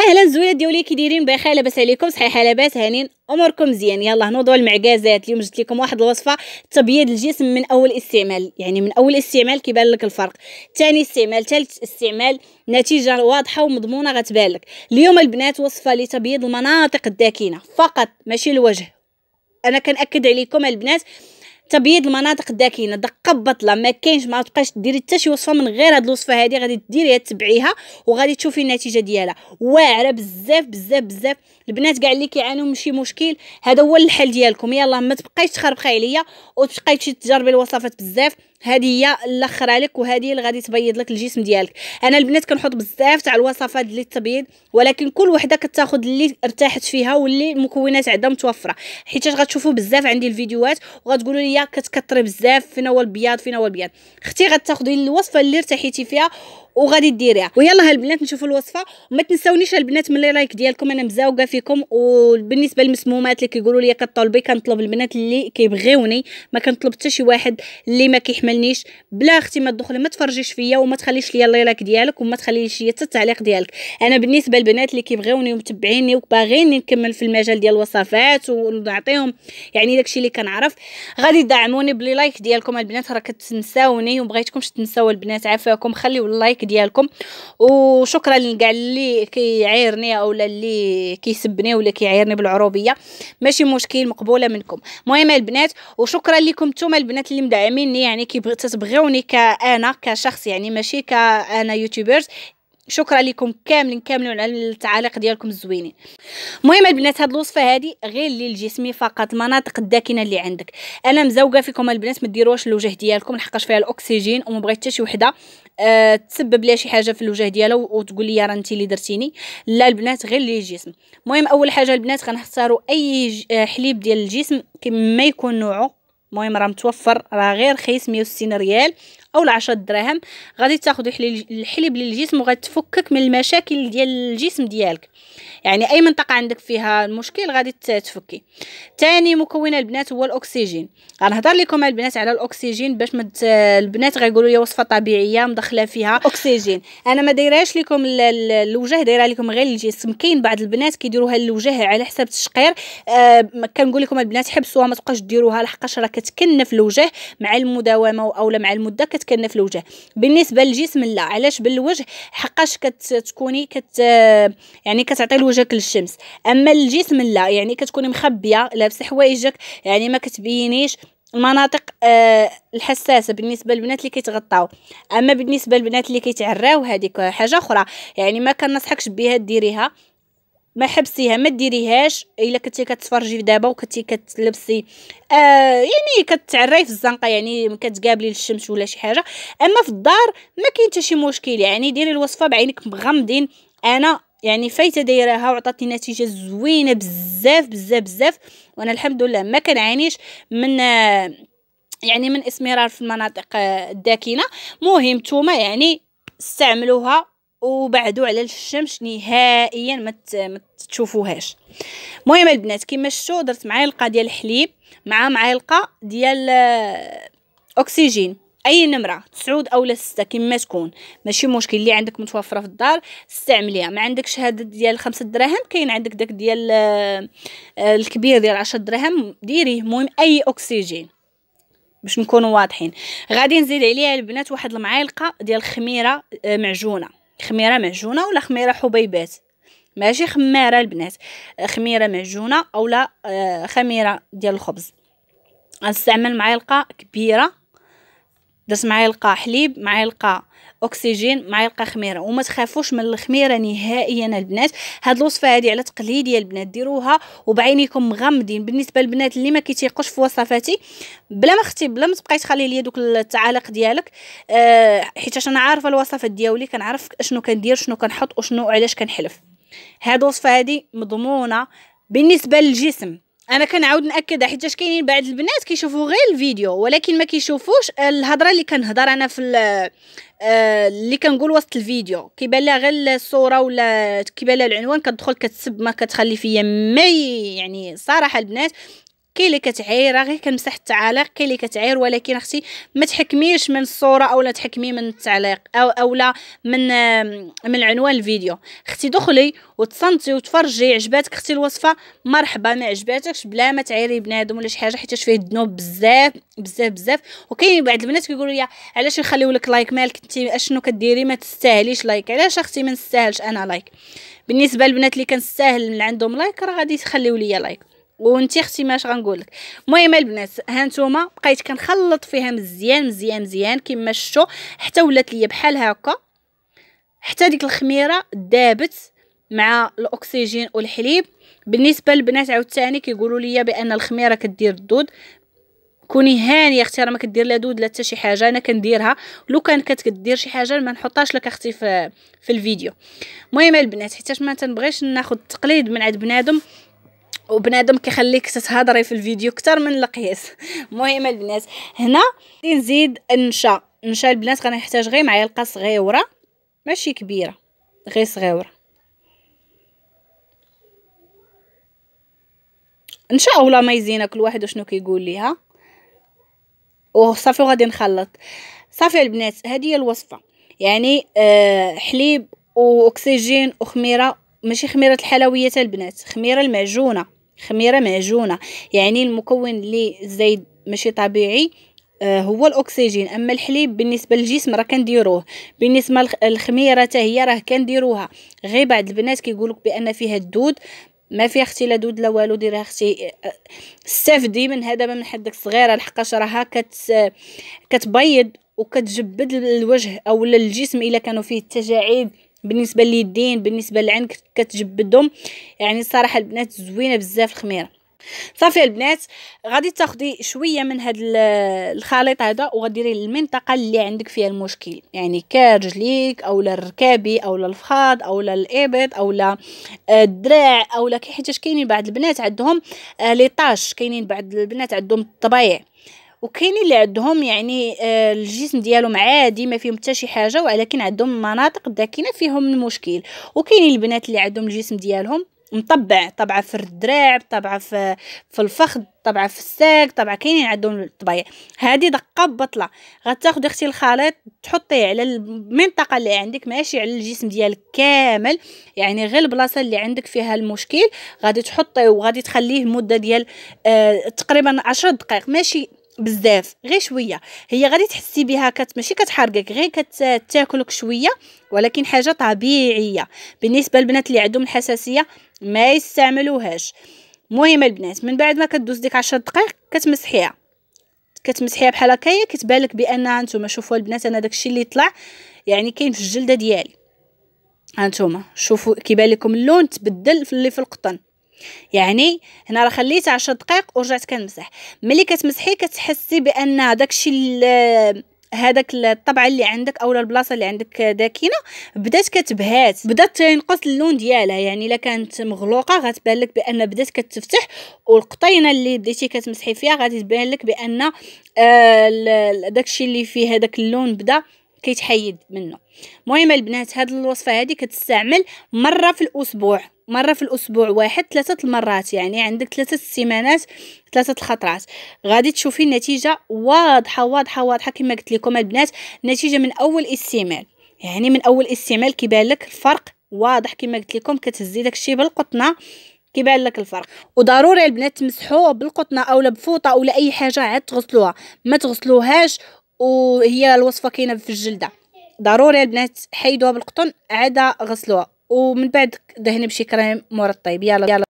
اهلا الزوينات ديولي كي دايرين بخير لاباس عليكم صحيحه لاباس هانين اموركم مزيان يلا نوضوا المعكازات اليوم جبت لكم واحد الوصفه تبييض الجسم من اول استعمال يعني من اول استعمال كيبان لك الفرق ثاني استعمال ثالث استعمال نتيجه واضحه ومضمونه غتبان لك اليوم البنات وصفه لتبييض المناطق الداكنه فقط ماشي الوجه انا كنأكد عليكم البنات تبييض المناطق الداكنه دقه بطله ما كاينش ما تبقاش ديري حتى شي وصفه من غير هاد الوصفه هادي غادي ديريها تبعيها وغادي تشوفي النتيجه ديالها واعره بزاف بزاف بزاف البنات كاع اللي كيعانيو من شي مشكل هذا هو الحل ديالكم يلا ما تبقايش تخربقي عليا وتبقاي تجربي الوصفات بزاف هذه هي الاخر عليك وهذه اللي غادي تبيض لك الجسم ديالك انا البنات كنحط بزاف تاع الوصفات للتبييض ولكن كل وحده كتاخذ اللي ارتاحت فيها واللي المكونات عندها متوفره حيت غتشوفوا بزاف عندي الفيديوهات وغتقولوا لي كتكثري بزاف فين هو البياض فين هو البياض اختي غتاخذي الوصفه اللي ارتحيتي فيها وغادي ديريها ويلا البنات نشوفوا الوصفه وما تنساونيش البنات من لي لايك ديالكم انا مزاوقه فيكم وبالنسبه للمسمومات اللي كيقولوا لي كطلبي كنطلب البنات اللي كيبغيوني ما كنطلب حتى شي واحد اللي ما كيحملنيش بلا اختي ما تدخلي ما تفرجيش فيا وما تخليش ليا لي لايك ديالك وما تخليش ليا حتى التعليق ديالك انا بالنسبه للبنات اللي كيبغيوني ومتبعيني وباغيني نكمل في المجال ديال الوصفات ونعطيهم يعني داكشي اللي كنعرف غادي دعموني بلي لايك ديالكم البنات راه كتنساوني بغيتكمش تنساو البنات عافاكم خليو اللايك ديالكم وشكرا لكاع اللي كيعايرني اولا اللي كيسبني ولا كيعايرني بالعروبيه ماشي مشكل مقبوله منكم المهم البنات وشكرا لكم نتوما البنات اللي مدعميني يعني تبغوني كانا كشخص يعني ماشي كانا يوتيوبرز شكرا لكم كاملين كاملين على التعاليق ديالكم الزوينين المهم البنات هاد الوصفه هادي غير للجسم فقط المناطق الداكنه اللي عندك انا مزوقه فيكم البنات ما ديروهاش الوجه ديالكم لحقاش فيها الاكسجين وما بغيت حتى شي وحده أه تسبب ليها شي حاجه في الوجه ديالها وتقول لي راه انت اللي درتيني لا البنات غير لي الجسم المهم اول حاجه البنات غنختاروا اي آه، حليب ديال الجسم كما يكون نوعه المهم راه متوفر راه غير خيس 160 ريال او 10 دراهم غادي تاخذي الحليب للجسم وغتفكك من المشاكل ديال الجسم ديالك يعني اي منطقه عندك فيها المشكل غادي تفكي ثاني مكون البنات هو الاكسجين غنهضر لكم البنات على الاكسجين باش مت... البنات غيقولوا لي وصفه طبيعيه مدخله فيها اكسجين انا ما دايراش لكم الوجه دايره لكم غير الجسم كاين بعض البنات كيديروها للوجه على حساب التشقير أه كنقول لكم البنات حبسوها ما تبقاش ديروها لحقاش راه كتكنف الوجه مع المداومه اولا مع المده كتكنف الوجه بالنسبه للجسم لا علاش بالوجه حقاش كتكوني كت يعني كتعطي لوجهك للشمس اما الجسم لا يعني كتكوني مخبيه لابسه حوايجك يعني ما كتبينيش المناطق آه الحساسه بالنسبه للبنات اللي كيتغطاو اما بالنسبه للبنات اللي كيتعراو هذيك حاجه اخرى يعني ما كنصحكش بها ديريها ما حبسيها ما ديريهاش الا كنتي كتفرجي دابا وكنتي كتلبسي آه يعني كتعري في الزنقه يعني كتقابلي للشمس ولا شي حاجه اما في الدار ما كاين حتى شي مشكل يعني ديري الوصفه بعينك مغمضين انا يعني فايته دايراها وعطاتني نتيجه زوينه بزاف بزاف بزاف وانا الحمد لله ما كنعانيش من يعني من اسمرار في المناطق الداكنه مهم نتوما يعني استعملوها وبعدوا على الشمس نهائيا ما مت... تشوفوهاش المهم البنات كما شفتوا درت معلقه ديال الحليب مع معلقه ديال آه، اكسجين اي نمره تسعود اولا سته كما تكون ماشي مشكل اللي عندك متوفره في الدار استعمليها ما عندكش هذا ديال خمسة دراهم كاين عندك داك ديال آه، آه، الكبير ديال عشرة دراهم ديريه المهم اي اكسجين باش نكونوا واضحين غادي نزيد عليها البنات واحد المعلقه ديال الخميره معجونه خميره معجونه ولا خميره حبيبات ماشي خماره البنات خميره معجونه اولا آه، خميره ديال الخبز غنستعمل معلقه كبيره درت معلقه حليب معلقه اكسجين مع يلقى خميره وما تخافوش من الخميره نهائيا البنات هاد الوصفه هادي على تقليديه البنات ديروها وبعينيكم مغمضين بالنسبه للبنات اللي ما كيتيقوش في وصفاتي بلا ما اختي بلا ما تبقاي تخلي لي دوك التعاليق ديالك أه حيت انا عارفه الوصفات ديالي كنعرف شنو كندير شنو كنحط وشنو علاش كنحلف هاد الوصفه هادي مضمونه بالنسبه للجسم انا كنعاود ناكد حيت كاينين بعض البنات كيشوفوا غير الفيديو ولكن ما كيشوفوش آه، الهضره اللي كنهضر انا في آه، اللي كنقول وسط الفيديو كيبان لها غير الصوره ولا كيبان لها العنوان كتدخل كتسب ما كتخلي فيا ما يعني صراحه البنات كاين اللي كتعير راه غير كنمسح التعاليق كاين اللي كتعير ولكن اختي ما تحكميش من الصوره اولا تحكمي من التعليق او اولا من من عنوان الفيديو اختي دخلي وتصنتي وتفرجي عجباتك اختي الوصفه مرحبا ما عجباتكش بلا ما تعيري بنادم ولا شي حاجه حيت فيه الذنوب بزاف بزاف بزاف وكاين بعض البنات كيقولوا لي علاش نخليو لك لايك مالك انت اشنو كديري ما تستاهليش لايك علاش اختي ما نستاهلش انا لايك بالنسبه للبنات اللي كنستاهل من عندهم لايك راه غادي تخليو لي لايك وانتي اختي ماش غنقولك المهم البنات ها نتوما بقيت كنخلط فيها مزيان مزيان مزيان كما شفتوا حتى ولات ليا بحال هكا حتى ديك الخميره دابت مع الاكسجين والحليب بالنسبه للبنات عاوتاني كيقولوا لي بان الخميره كدير الدود كوني هانيه اختي راه ما كدير لا دود لا حتى شي حاجه انا كنديرها لو كان كتدير شي حاجه ما نحطهاش لك اختي في, في الفيديو المهم البنات حيتاش ما تنبغيش ناخذ التقليد من عند بنادم وبنادم كيخليك تتهضري في الفيديو اكثر من القياس المهم البنات هنا نزيد النشا النشا البنات غنحتاج غير معلقه صغيره ماشي كبيره غير صغيره ان شاء الله ما يزينا كل واحد وشنو كيقول ليها وصافي غادي نخلط صافي البنات هذه هي الوصفه يعني آه حليب واكسجين وخميره ماشي خميره الحلويات البنات خميره المعجونه خميرة معجونة يعني المكون اللي زايد ماشي طبيعي آه، هو الاكسجين اما الحليب بالنسبه للجسم راه كنديروه بالنسبه للخميره حتى هي راه كنديروها غير بعض البنات كيقولك بان فيها الدود ما فيها اختي لا دود لا والو ديرها اختي آه، استافدي من هذا من حدك صغيره لحقاش راها كت كتبيض وكتجبد الوجه او الجسم الا كانوا فيه التجاعيد بالنسبه لليدين بالنسبه للعين كتجبدهم يعني الصراحه البنات زوينه بزاف الخميره صافي البنات غادي تاخدي شويه من هاد الخليط هذا وغديري المنطقه اللي عندك فيها المشكل يعني كرجليك اولا الركابي اولا الفخاد اولا الابط اولا آه، الدراع اولا كي حيتاش كاينين بعض البنات عندهم آه، لي طاش كاينين بعض البنات عندهم الطبايع وكاين اللي عندهم يعني آه، الجسم ديالهم عادي ما فيهم حتى شي حاجه ولكن عندهم مناطق داكنه فيهم المشكل وكاينين البنات اللي عندهم الجسم ديالهم مطبع طبعا في الدراع طبعا في في الفخذ طبعا في الساق طبعا كاينين عندهم الطبيع هذه دقه بطله غتاخدي اختي الخليط تحطيه على المنطقه اللي عندك ماشي على الجسم ديالك كامل يعني غير البلاصه اللي عندك فيها المشكل غادي تحطيه وغادي تخليه مده ديال آه تقريبا عشر دقائق ماشي بزاف غير شويه هي غادي تحسي بها كت ماشي كتحرقك غير كتاكلك شويه ولكن حاجه طبيعيه بالنسبه للبنات اللي عندهم الحساسيه ما يستعملوهاش مهم البنات من بعد ما كدوز ديك 10 دقائق كتمسحيها كتمسحيها بحال هكايا كتبان لك بان نتوما شوفوا البنات انا داكشي اللي طلع يعني كاين في الجلده ديالي هانتوما شوفوا كيبان لكم اللون تبدل في اللي في القطن يعني هنا راه خليت 10 دقائق ورجعت كنمسح ملي كتمسحي كتحسي بان داكشي هذاك الطبعه اللي عندك اولا البلاصه اللي عندك داكنه بدات كتبهات بدات تنقص اللون ديالها يعني الا كانت مغلوقه غتبان لك بان بدات كتفتح والقطينه اللي بديتي كتمسحي فيها غادي تبان لك بان آه داكشي اللي فيه هذاك اللون بدا كيتحيد منه المهم البنات هاد الوصفه هادي كتستعمل مره في الاسبوع مره في الاسبوع واحد ثلاثه المرات يعني عندك ثلاثه السيمانات ثلاثه الخطرات غادي تشوفي النتيجه واضحه واضحه واضحه كما قلت لكم البنات النتيجه من اول استعمال يعني من اول استعمال كيبان لك الفرق واضح كما قلت لكم كتهزي داكشي بالقطنه كيبان لك الفرق وضروري البنات تمسحوه بالقطنه اولا بفوطه اولا اي حاجه عاد تغسلوها ما تغسلوهاش وهي الوصفه كاينه في الجلده ضروري البنات حيدوها بالقطن عاد غسلوها ومن بعد دهني بشي كريم مرطب يلا يلا